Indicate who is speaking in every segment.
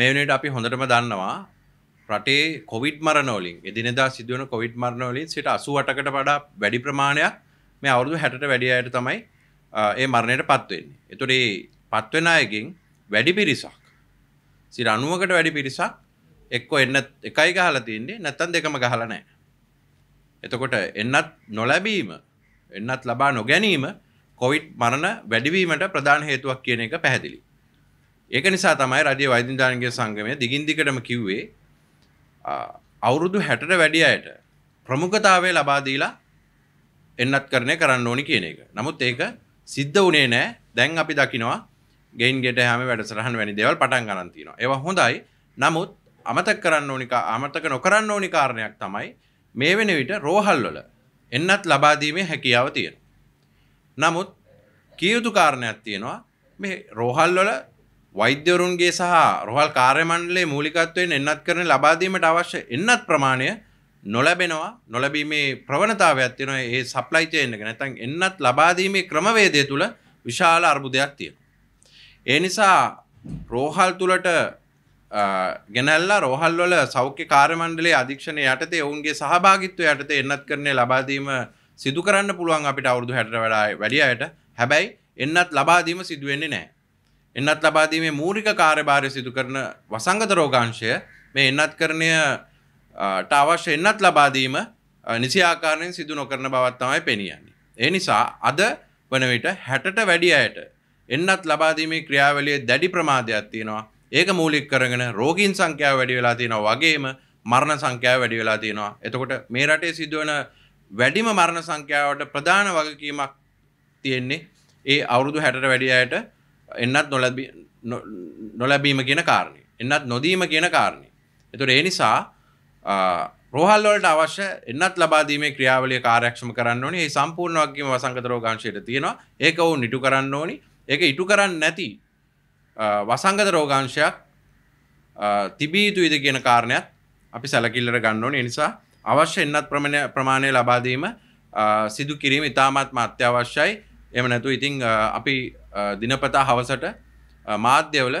Speaker 1: මේනට අපි හොඳටම දන්නවා රටේ කොවිඩ් මරණෝලින් එදිනෙදා සිදුවන කොවිඩ් මරණෝලින් සිට අසුවටකට වඩා වැඩි ප්‍රමාණයක් මේ අවුරුදු හැටට වැඩිය අයට තමයි ඒ මරණයට පත්වවෙන්නේ. එතුොඩේ පත්වෙන අයකින් වැඩි පිරිසක් සිර අනුවකට වැඩි පිරිසක් එක්කො එන්න එකයි ගහලා තියන්නේ නැත්තන් දෙකම ගහලා නෑ. එතකොට එන්නත් නොලැබීම එන්නත් ලබා නොගැනීම කොවිට් මරණ වැඩිවීමට ප්‍රධාන හේතුවක් කියන එක පැහැදිලි. ඒක නිසා තමයි රජය වෛදිදානගේ සංගමය දිගින් දිකටම කිව්වේ අවුරුදු හැටට වැඩිය අයට ප්‍රමුඛතාවය ලබාදීලා එන්නත් කරණය කරන්න ඕනි කියන එක නමුත් ඒක සිද්ධ වනේ නෑ දැන් අපි දකිනවා ගෙන් ගෙට හම වැඩසරහන් වැනි දෙවල් පටන් ගරන්තිනවා ඒව හොඳයි නමුත් අමතක් කරන්න ඕනික අමතක නොකරන්න ඕනි කාරණයක් තමයි මේ වෙන විට රෝහල්වල එන්නත් ලබාදීමේ හැකියාව තියෙන. නමුත් කියයුතු කාරණයක් තියෙනවා මේ රෝහල්වල වෛද්‍යවරුන්ගේ සහ රොහල් කාර්යමණ්ඩලේ මූලිකත්වයෙන් එන්නත් කරන ලබාදීමට අවශ්‍ය එන්නත් ප්‍රමාණය නොලැබෙනවා නොලැබීමේ ප්‍රවණතාවයක් තියෙනවා ඒ සප්ලයි චේන් එක නැත්නම් එන්නත් ලබාදීමේ ක්‍රමවේදය තුල විශාල අර්බුදයක් තියෙනවා ඒ නිසා රෝහල් තුලට ගෙනල්ලා රෝහල් වල සෞඛ්‍ය කාර්යමණ්ඩලයේ අධීක්ෂණය යටතේ ඔවුන්ගේ සහභාගිත්වය යටතේ එන්නත් කරන්නේ ලබා දීම සිදු කරන්න පුළුවන් අපිට අවුරුදු 60ට වඩා වැඩි අයට හැබැයි එන්නත් ලබා දීම සිදු වෙන්නේ නැහැ එන්නත් ලබාදීමේ මූරික කාර්යභාරය සිදු කරන වසංගත රෝගාංශය මේ එන්නත් කරණය අවශ්‍ය එන්නත් ලබාදීම නිසිආකාරයෙන් සිදු නොකරන බවත්තමයි පෙනියන්නේ. ඒ නිසා අද වනවිට හැටට වැඩි අයට එන්නත් ලබාදීමේ ක්‍රියාවලිය දැඩි ප්‍රමාධයක් තියෙනවා ඒක මූලික් කරගෙන රෝගීන් සංඛ්‍යාව වැඩි වෙලා තියෙනවා වගේම මරණ සංඛ්‍යාව වැඩි වෙලා තියෙනවා. එතකොට මේ රටේ සිදුවන වැඩිම මරණ සංඛ්‍යාවට ප්‍රධාන වගකීමක් තියෙන්නේ ඒ අවුරුදු හැටට වැඩි අයට එන්නත් නොලැබීම කියන කාරණය එන්නත් නොදීම කියන කාරණය. එතුට ඒ නිසා රෝහල්ලොලට අවශ්‍ය එන්නත් ලබාදීමේ ක්‍රියාවලිය කාරක්ෂම කරන්න ඕනි ඒ සම්පූර්ණ වගේම වසංගතරෝගංශයට තියෙනවා ඒක ඔවුන් ඉටු කරන්න ඕනි ඒක ඉටු කරන්න නැති වසංගත රෝගංශයක් තිබී යුතුයිද කියන කාරණයක් අපි සැලකිල්ලට ගන්න ඕනි නිසා අවශ්‍ය එන්නත් ප්‍රමණය ප්‍රමාණය ලබාදීම සිදු කිරීම ඉතාමත්ම අත්‍යවශ්‍යයි එම නැතු ඉතිං අපි දිනපතා හවසට මාධ්‍යවල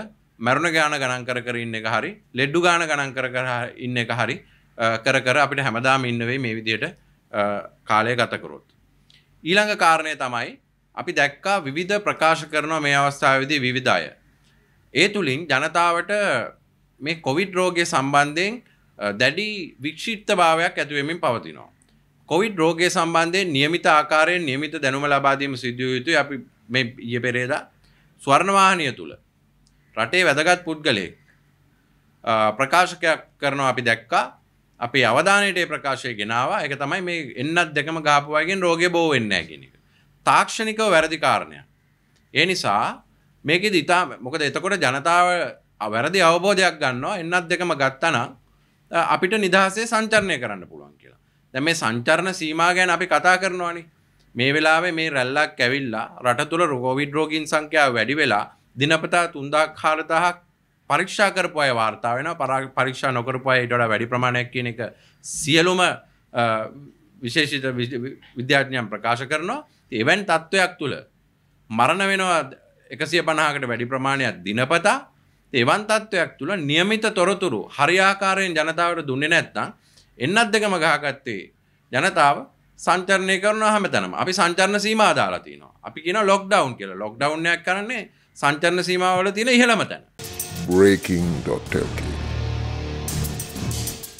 Speaker 1: මැරුණ ගාන ගණන් කර කර ඉන්න එක හරි ලෙඩ්ඩු ගාන ගණන් කර කර ඉන්න එක හරි කර කර අපිට හැමදාම ඉන්නවෙයි මේ විදියට කාලය ගතකරොත්. ඊළඟ කාරණය තමයි අපි දැක්කා විවිධ ප්‍රකාශ කරනවා මේ අවස්ථාවදී විවිධය. ඒ තුළින් ජනතාවට මේ කොවිඩ් රෝගය සම්බන්ධයෙන් දැඩි වික්ෂිප්ත භාවයක් ඇතිවමින් පවතිනවා. කොවිඩ් රෝගය සම්බන්ධය නියමිත ආකාරයෙන් නියමිත දැනුම ලබාදීම සිදිය යුතු අපි මේ ඊය පෙරේදා ස්වර්ණවාහනය තුළ රටේ වැදගත් පුද්ගලයෙක් ප්‍රකාශකයක් කරනවා අපි දැක්කා අපේ අවධානයට ප්‍රකාශය ගෙනවා එක තමයි මේ එන්නත් දෙකම ගාපුවාගෙන් රෝගය බෝ වෙන්න ගෙනක තාක්ෂණිකව වැරදි කාරණය ඒ නිසා මේක දිතා මොකද එතකොට ජනතාව අවැරදි අවබෝධයක් ගන්නවා එන්නත් දෙකම ගත්තනම් අපිට නිදහසේ සංචරණය කරන්න පුළුවන් කියලා දැ මේ සංචරණ සීමා ගැන අපි කතා කරනවානේ මේ වෙලාවේ මේ රැල්ලක් ඇවිල්ලා රට තුළ රෝවිඩ් රෝගීන් සංඛ්‍යාව වැඩි වෙලා දිනපතා 3400ක් පරීක්ෂා කරපු අය වාර්තා වෙනවා පරීක්ෂා නොකරපු අය ඊට වඩා වැඩි ප්‍රමාණයක් කියන එක සියලුම විශේෂිත විද්‍යාඥයන් ප්‍රකාශ කරනවා එවන් තත්ත්වයක් තුළ මරණ වෙනවා 150කට වැඩි ප්‍රමාණයක් දිනපතා එවන් තත්ත්වයක් තුළ નિયમિત තොරතුරු හරියාකාරයෙන් ජනතාවට දුන්නේ නැත්නම් එන්නත් දෙකම ගහගත්තේ ජනතාව සංචරණය කරන හමතනම අපි සංචරණ සීම දාලා තිනවා අපි කියන ලොක්ඩවන් කියල ලොක්ඩවන්නයක් කරන්නේ සංචරණ සීමාවල තියෙන ඉහළමතැන breaking.lk